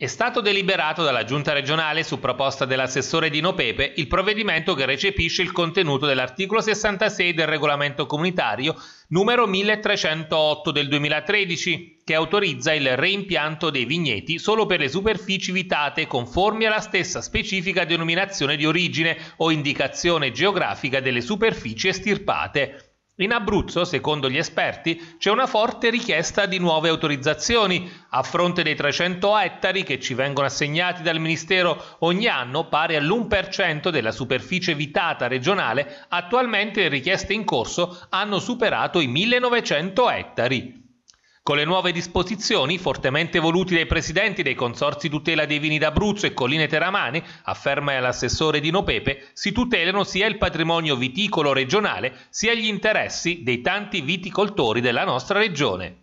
È stato deliberato dalla Giunta regionale, su proposta dell'assessore Dino Pepe, il provvedimento che recepisce il contenuto dell'articolo 66 del regolamento comunitario numero 1308 del 2013, che autorizza il reimpianto dei vigneti solo per le superfici vitate conformi alla stessa specifica denominazione di origine o indicazione geografica delle superfici estirpate in Abruzzo, secondo gli esperti, c'è una forte richiesta di nuove autorizzazioni. A fronte dei 300 ettari che ci vengono assegnati dal Ministero ogni anno, pari all'1% della superficie vitata regionale, attualmente le richieste in corso hanno superato i 1900 ettari. Con le nuove disposizioni, fortemente voluti dai presidenti dei consorzi tutela dei vini d'Abruzzo e Colline Teramane, afferma l'assessore Dino Pepe, si tutelano sia il patrimonio viticolo regionale sia gli interessi dei tanti viticoltori della nostra regione.